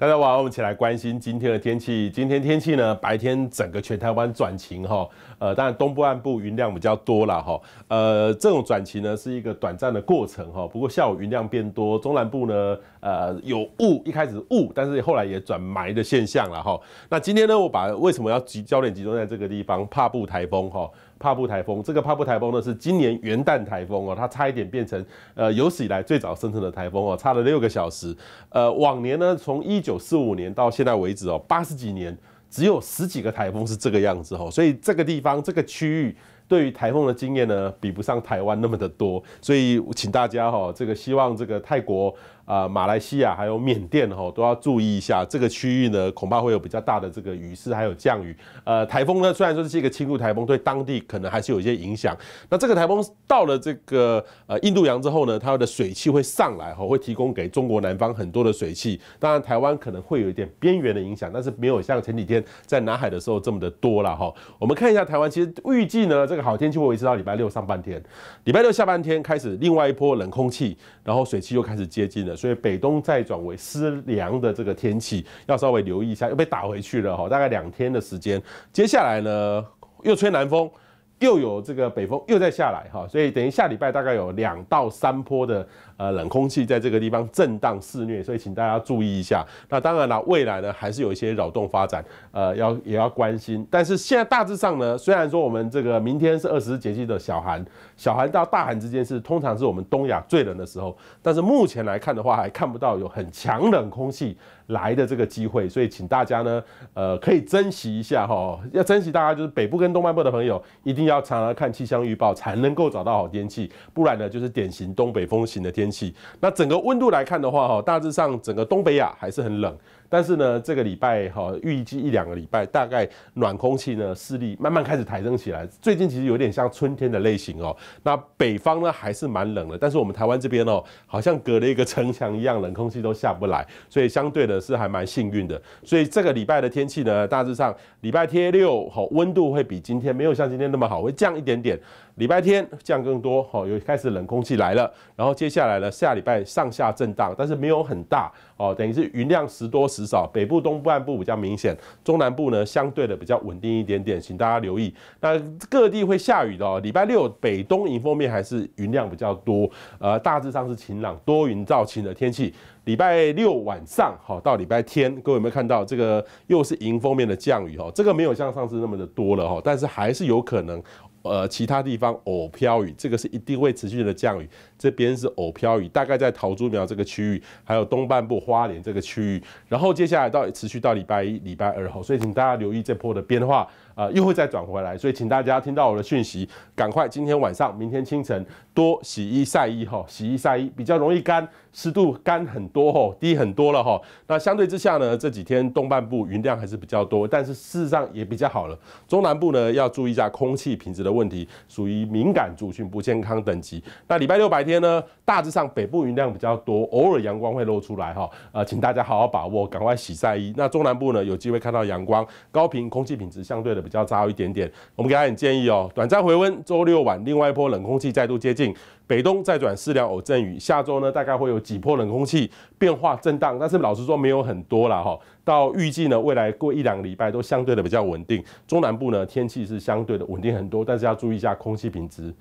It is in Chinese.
大家好，我们一起来关心今天的天气。今天天气呢，白天整个全台湾转晴哈，呃，当然东部岸部云量比较多了哈，呃，这种转晴呢是一个短暂的过程哈，不过下午云量变多，中南部呢，呃，有雾，一开始雾，但是后来也转霾的现象了哈。那今天呢，我把为什么要集焦点集中在这个地方，帕布台风哈。帕布台风，这个帕布台风呢是今年元旦台风哦，它差一点变成呃有史以来最早生成的台风哦，差了六个小时。呃，往年呢从一九四五年到现在为止哦，八十几年只有十几个台风是这个样子哦，所以这个地方这个区域对于台风的经验呢比不上台湾那么的多，所以我请大家哈，这个希望这个泰国。啊，马来西亚还有缅甸哈，都要注意一下这个区域呢，恐怕会有比较大的这个雨势还有降雨。呃，台风呢，虽然说是一个轻度台风，对当地可能还是有一些影响。那这个台风到了这个呃印度洋之后呢，它的水汽会上来哈，会提供给中国南方很多的水汽。当然，台湾可能会有一点边缘的影响，但是没有像前几天在南海的时候这么的多了哈。我们看一下台湾，其实预计呢，这个好天气会维持到礼拜六上半天，礼拜六下半天开始，另外一波冷空气，然后水汽又开始接近了。所以北东再转为湿凉的这个天气，要稍微留意一下，又被打回去了哈，大概两天的时间。接下来呢，又吹南风。又有这个北风又在下来哈，所以等于下礼拜大概有两到三波的呃冷空气在这个地方震荡肆虐，所以请大家注意一下。那当然了，未来呢还是有一些扰动发展，呃，要也要关心。但是现在大致上呢，虽然说我们这个明天是二十四节气的小寒，小寒到大寒之间是通常是我们东亚最冷的时候，但是目前来看的话，还看不到有很强冷空气来的这个机会，所以请大家呢，呃，可以珍惜一下哈，要珍惜大家就是北部跟东半部的朋友一定。要常常看气象预报才能够找到好天气，不然呢就是典型东北风型的天气。那整个温度来看的话，哈，大致上整个东北亚还是很冷。但是呢，这个礼拜哈，预计一两个礼拜，大概暖空气呢势力慢慢开始抬升起来。最近其实有点像春天的类型哦。那北方呢还是蛮冷的，但是我们台湾这边哦，好像隔了一个城墙一样，冷空气都下不来，所以相对的是还蛮幸运的。所以这个礼拜的天气呢，大致上礼拜天六哈，温度会比今天没有像今天那么好，会降一点点。礼拜天降更多好，有开始冷空气来了。然后接下来呢，下礼拜上下震荡，但是没有很大哦，等于是云量十多。至少北部、东部、南部比较明显，中南部呢相对的比较稳定一点点，请大家留意。那各地会下雨的哦。礼拜六北东迎风面还是云量比较多，呃，大致上是晴朗多云到晴的天气。礼拜六晚上好，到礼拜天，各位有没有看到这个又是迎风面的降雨哦？这个没有像上次那么的多了哈，但是还是有可能。呃，其他地方偶飘雨，这个是一定会持续的降雨。这边是偶飘雨，大概在桃竹苗这个区域，还有东半部花莲这个区域。然后接下来到持续到礼拜一、礼拜二后，所以请大家留意这波的变化，呃，又会再转回来。所以请大家听到我的讯息，赶快今天晚上、明天清晨多洗衣晒衣哈，洗衣晒衣比较容易干，湿度干很多哈，低很多了哈。那相对之下呢，这几天东半部云量还是比较多，但是事实上也比较好了。中南部呢，要注意一下空气品质的。问题属于敏感族群不健康等级。那礼拜六白天呢，大致上北部云量比较多，偶尔阳光会露出来哈。呃，请大家好好把握，赶快洗晒衣。那中南部呢，有机会看到阳光，高频空气品质相对的比较差一点点。我们给大家点建议哦，短暂回温，周六晚另外一波冷空气再度接近。北东再转四两偶阵雨，下周呢大概会有几波冷空气变化震荡，但是老实说没有很多了哈。到预计呢未来过一两个礼拜都相对的比较稳定，中南部呢天气是相对的稳定很多，但是要注意一下空气品质。